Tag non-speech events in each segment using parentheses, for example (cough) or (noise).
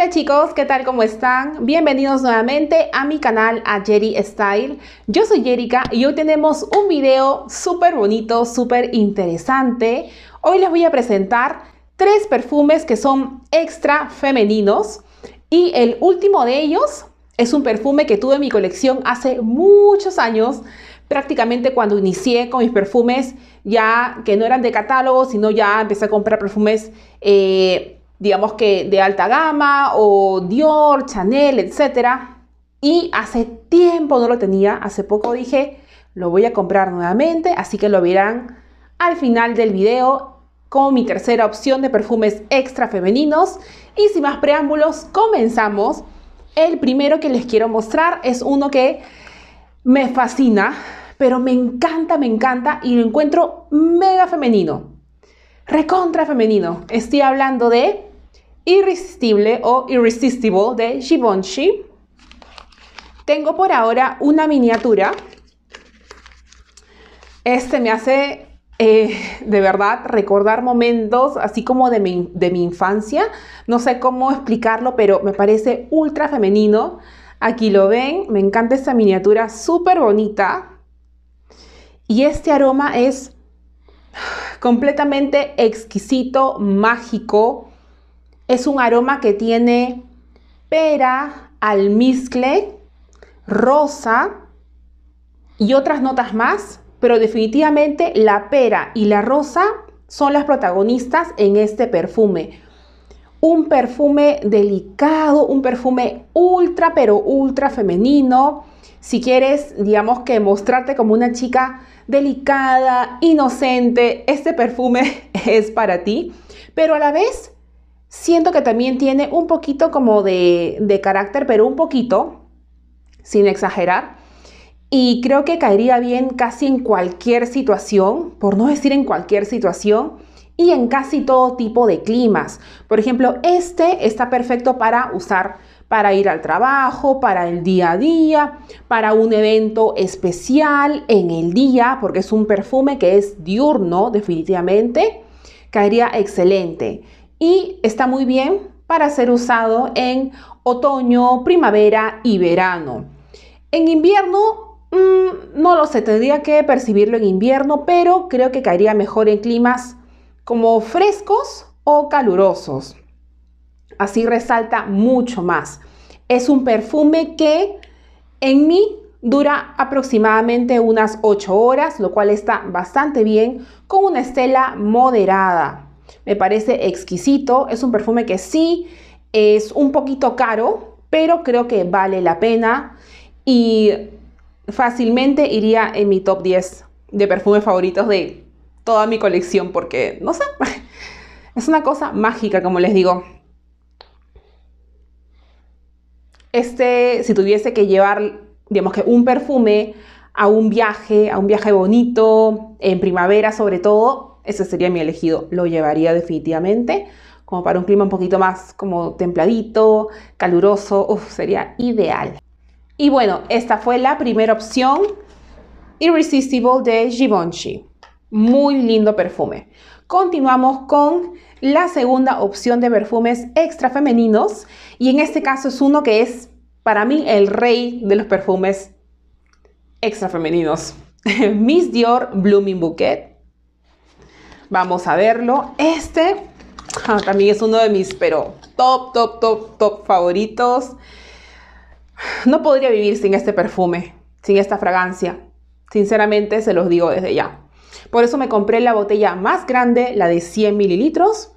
Hola chicos, ¿qué tal? ¿Cómo están? Bienvenidos nuevamente a mi canal a Jerry Style. Yo soy Jerica y hoy tenemos un video súper bonito, súper interesante. Hoy les voy a presentar tres perfumes que son extra femeninos y el último de ellos es un perfume que tuve en mi colección hace muchos años, prácticamente cuando inicié con mis perfumes, ya que no eran de catálogo, sino ya empecé a comprar perfumes eh, digamos que de alta gama o Dior, Chanel, etc. Y hace tiempo no lo tenía, hace poco dije, lo voy a comprar nuevamente, así que lo verán al final del video con mi tercera opción de perfumes extra femeninos. Y sin más preámbulos, comenzamos. El primero que les quiero mostrar es uno que me fascina, pero me encanta, me encanta y lo encuentro mega femenino recontra femenino. Estoy hablando de Irresistible o Irresistible de Givenchy. Tengo por ahora una miniatura. Este me hace eh, de verdad recordar momentos así como de mi, de mi infancia. No sé cómo explicarlo, pero me parece ultra femenino. Aquí lo ven, me encanta esta miniatura súper bonita. Y este aroma es completamente exquisito, mágico, es un aroma que tiene pera, almizcle, rosa y otras notas más, pero definitivamente la pera y la rosa son las protagonistas en este perfume. Un perfume delicado, un perfume ultra, pero ultra femenino. Si quieres, digamos que mostrarte como una chica delicada, inocente, este perfume (laughs) es para ti, pero a la vez Siento que también tiene un poquito como de, de carácter, pero un poquito, sin exagerar. Y creo que caería bien casi en cualquier situación, por no decir en cualquier situación, y en casi todo tipo de climas. Por ejemplo, este está perfecto para usar para ir al trabajo, para el día a día, para un evento especial en el día, porque es un perfume que es diurno definitivamente, caería excelente y está muy bien para ser usado en otoño, primavera y verano. En invierno, mm, no lo sé, tendría que percibirlo en invierno, pero creo que caería mejor en climas como frescos o calurosos. Así resalta mucho más. Es un perfume que en mí dura aproximadamente unas 8 horas, lo cual está bastante bien con una estela moderada. Me parece exquisito. Es un perfume que sí es un poquito caro, pero creo que vale la pena y fácilmente iría en mi top 10 de perfumes favoritos de toda mi colección porque, no sé, (laughs) es una cosa mágica, como les digo. Este, si tuviese que llevar, digamos que un perfume a un viaje, a un viaje bonito, en primavera sobre todo, ese sería mi elegido, lo llevaría definitivamente. Como para un clima un poquito más como templadito, caluroso, uf, sería ideal. Y bueno, esta fue la primera opción, Irresistible de Givenchy. Muy lindo perfume. Continuamos con la segunda opción de perfumes extra femeninos y en este caso es uno que es para mí el rey de los perfumes extra femeninos. (laughs) Miss Dior Blooming Bouquet Vamos a verlo. Este ah, también es uno de mis, pero top, top, top, top favoritos. No podría vivir sin este perfume, sin esta fragancia. Sinceramente, se los digo desde ya. Por eso me compré la botella más grande, la de 100 mililitros.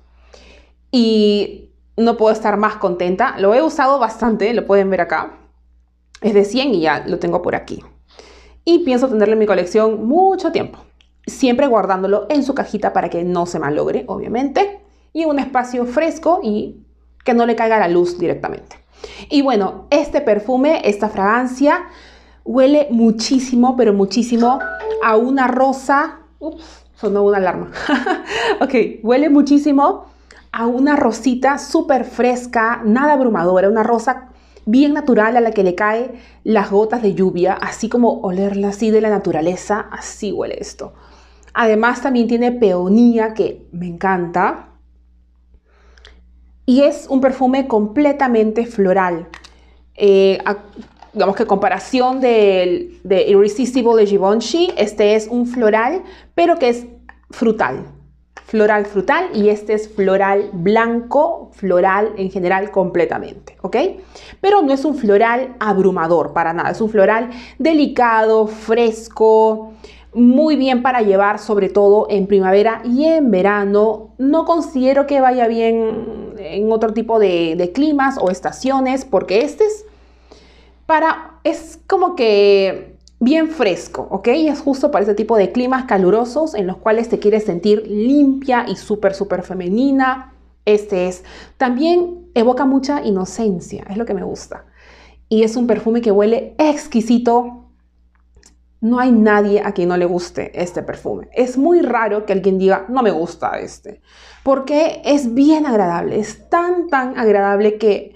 Y no puedo estar más contenta. Lo he usado bastante, lo pueden ver acá. Es de 100 y ya lo tengo por aquí. Y pienso tenerlo en mi colección mucho tiempo siempre guardándolo en su cajita para que no se malogre, obviamente, y un espacio fresco y que no le caiga la luz directamente. Y bueno, este perfume, esta fragancia, huele muchísimo, pero muchísimo a una rosa. Ups, sonó una alarma. (laughs) ok, huele muchísimo a una rosita súper fresca, nada abrumadora, una rosa bien natural a la que le caen las gotas de lluvia, así como olerla así de la naturaleza, así huele esto. Además también tiene peonía, que me encanta. Y es un perfume completamente floral. Eh, digamos que comparación de, Irresistible de Givenchy, este es un floral, pero que es frutal. Floral frutal y este es floral blanco, floral en general completamente, ¿ok? Pero no es un floral abrumador para nada, es un floral delicado, fresco, muy bien para llevar, sobre todo en primavera y en verano. No considero que vaya bien en otro tipo de, climas o estaciones, porque este es para, es como que bien fresco, ¿ok? Es justo para ese tipo de climas calurosos en los cuales te quieres sentir limpia y súper, súper femenina. Este es. También evoca mucha inocencia, es lo que me gusta. Y es un perfume que huele exquisito, no hay nadie a quien no le guste este perfume. Es muy raro que alguien diga, no me gusta este, porque es bien agradable, es tan, tan agradable que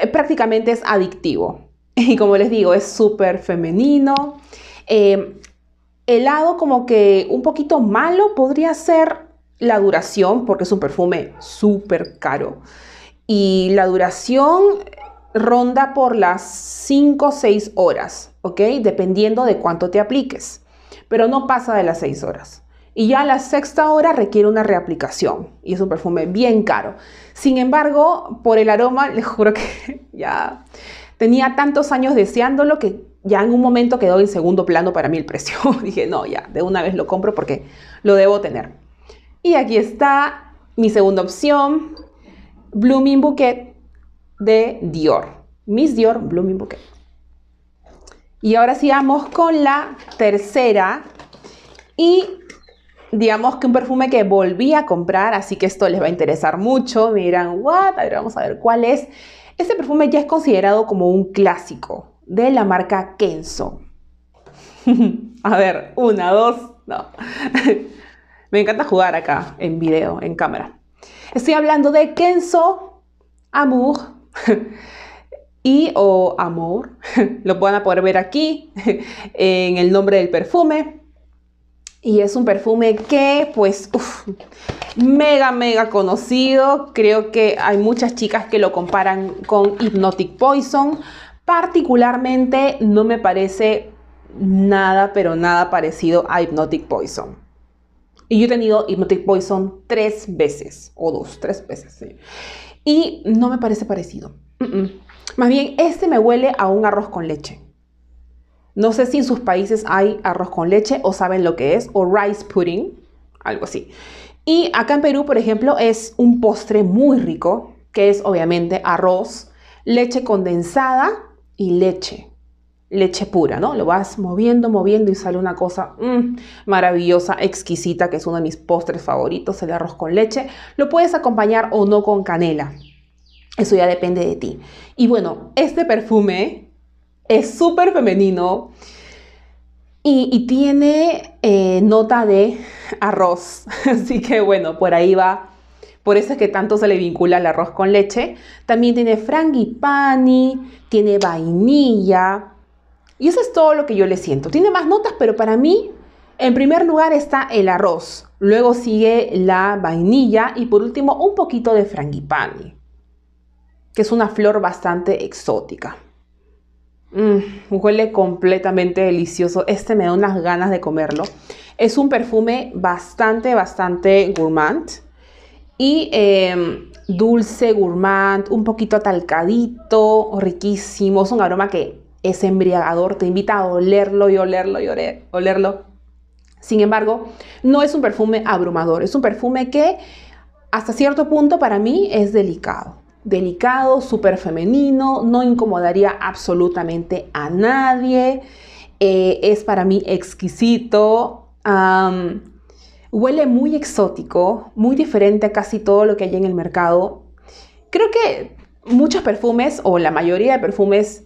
eh, prácticamente es adictivo. (laughs) Y como les digo, es súper femenino. helado em, el lado como que un poquito malo podría ser la duración, porque es un perfume súper caro. Y la duración ronda por las 5 o 6 horas, ¿ok? Dependiendo de cuánto te apliques, pero no pasa de las 6 horas. Y ya la sexta hora requiere una reaplicación y es un perfume bien caro. Sin embargo, por el aroma, (laughs) les juro que ya tenía tantos años deseándolo que ya en un momento quedó en segundo plano para mí el precio. (laughs) Dije, no, ya, de una vez lo compro porque lo debo tener. Y aquí está mi segunda opción, Blooming Bouquet de Dior. Miss Dior Blooming Bouquet. Y ahora sigamos con la tercera. Y digamos que un perfume que volví a comprar, así que esto les va a interesar mucho. Me dirán, ¿what? A ver, vamos a ver cuál es. Este perfume ya es considerado como un clásico de la marca Kenzo. (laughs) a ver, una, dos, no. (laughs) Me encanta jugar acá en video, en cámara. Estoy hablando de Kenzo Amour (laughs) y o oh, amor. (laughs) Lo van a poder ver aquí (laughs) en el nombre del perfume. Y es un perfume que, pues, mega, mega conocido. Creo que hay muchas chicas que lo comparan con Hypnotic Poison. Particularmente no me parece nada, pero nada parecido a Hypnotic Poison. Y yo he tenido Hypnotic Poison tres veces, o dos, tres veces, Y no me parece parecido. Más bien, este me huele a un arroz con leche. No sé si en sus países hay arroz con leche o saben lo que es, o rice pudding, algo así. Y acá en Perú, por ejemplo, es un postre muy rico, que es obviamente arroz, leche condensada y leche leche pura, ¿no? Lo vas moviendo, moviendo y sale una cosa mm, maravillosa, exquisita, que es uno de mis postres favoritos, el arroz con leche. Lo puedes acompañar o no con canela. Eso ya depende de ti. Y bueno, este perfume es súper femenino y, tiene eh, nota de arroz. (laughs) Así que bueno, por ahí va. Por eso es que tanto se le vincula al arroz con leche. También tiene frangipani, tiene vainilla, y eso es todo lo que yo le siento. Tiene más notas, pero para mí, en primer lugar está el arroz. Luego sigue la vainilla y por último un poquito de frangipani, que es una flor bastante exótica. Un mm, huele completamente delicioso. Este me da unas ganas de comerlo. Es un perfume bastante, bastante gourmand. Y em, dulce, gourmand, un poquito atalcadito, riquísimo. Es un aroma que es embriagador, te invita a olerlo y olerlo y olerlo. Sin embargo, no es un perfume abrumador, es un perfume que hasta cierto punto para mí es delicado. Delicado, súper femenino, no incomodaría absolutamente a nadie. Eh, es para mí exquisito. huele muy exótico, muy diferente a casi todo lo que hay en el mercado. Creo que muchos perfumes o la mayoría de perfumes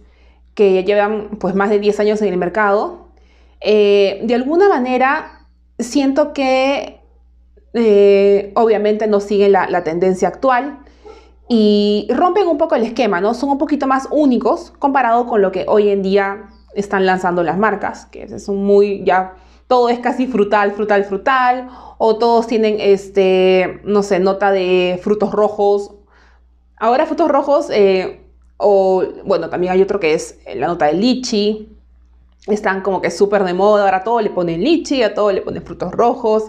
que llevan pues más de 10 años en el mercado, eh, de alguna manera siento que eh, obviamente no siguen la, tendencia actual y rompen un poco el esquema, ¿no? Son un poquito más únicos comparado con lo que hoy en día están lanzando las marcas, que son muy ya todo es casi frutal, frutal, frutal, o todos tienen, este, no sé, nota de frutos rojos. Ahora frutos rojos, eh, o bueno, también hay otro que es eh, la nota de lichi. Están como que súper de moda, ahora todo le ponen lichi, a todo le ponen frutos rojos,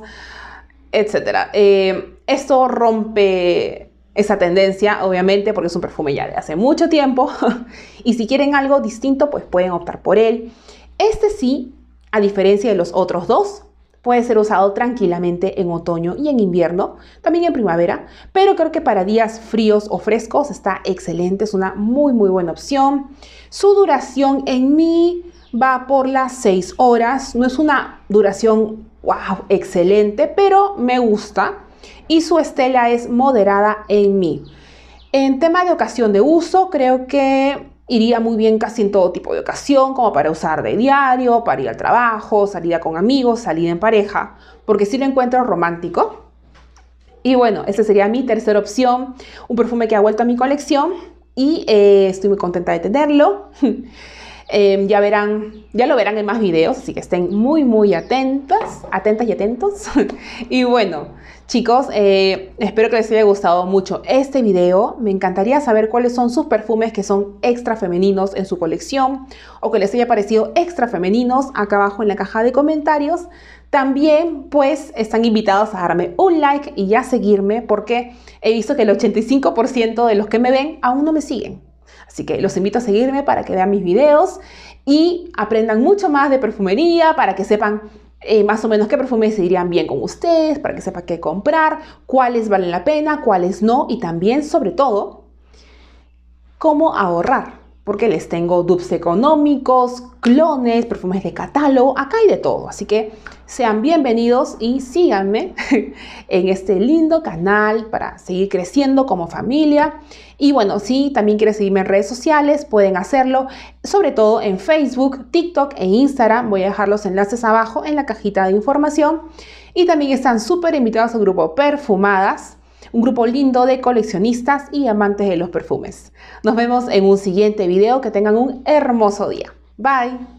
etc. Eh, esto rompe esa tendencia, obviamente, porque es un perfume ya de hace mucho tiempo. (laughs) y si quieren algo distinto, pues pueden optar por él. Este sí, a diferencia de los otros dos, Puede ser usado tranquilamente en otoño y en invierno, también en primavera, pero creo que para días fríos o frescos está excelente, es una muy muy buena opción. Su duración en mí va por las 6 horas, no es una duración excelente, pero me gusta y su estela es moderada en mí. En tema de ocasión de uso, creo que Iría muy bien casi en todo tipo de ocasión, como para usar de diario, para ir al trabajo, salida con amigos, salida en pareja, porque si lo encuentro romántico. Y bueno, esa sería mi tercera opción, un perfume que ha vuelto a mi colección y eh, estoy muy contenta de tenerlo. (laughs) Em, ya verán, ya lo verán en más videos, así que estén muy, muy atentas, atentas y atentos. (laughs) y bueno, chicos, eh, espero que les haya gustado mucho este video. Me encantaría saber cuáles son sus perfumes que son extra femeninos en su colección o que les haya parecido extra femeninos acá abajo en la caja de comentarios. También pues están invitados a darme un like y a seguirme porque he visto que el 85% de los que me ven aún no me siguen. Así que los invito a seguirme para que vean mis videos y aprendan mucho más de perfumería, para que sepan eh, más o menos qué perfumes se irían bien con ustedes, para que sepan qué comprar, cuáles valen la pena, cuáles no y también, sobre todo, cómo ahorrar porque les tengo dupes económicos, clones, perfumes de catálogo, acá hay de todo. Así que sean bienvenidos y síganme (laughs) en este lindo canal para seguir creciendo como familia. Y bueno, si también quieren seguirme en redes sociales, pueden hacerlo, sobre todo en Facebook, TikTok e Instagram. Voy a dejar los enlaces abajo en la cajita de información. Y también están súper invitados al grupo Perfumadas un grupo lindo de coleccionistas y amantes de los perfumes. Nos vemos en un siguiente video, que tengan un hermoso día. Bye.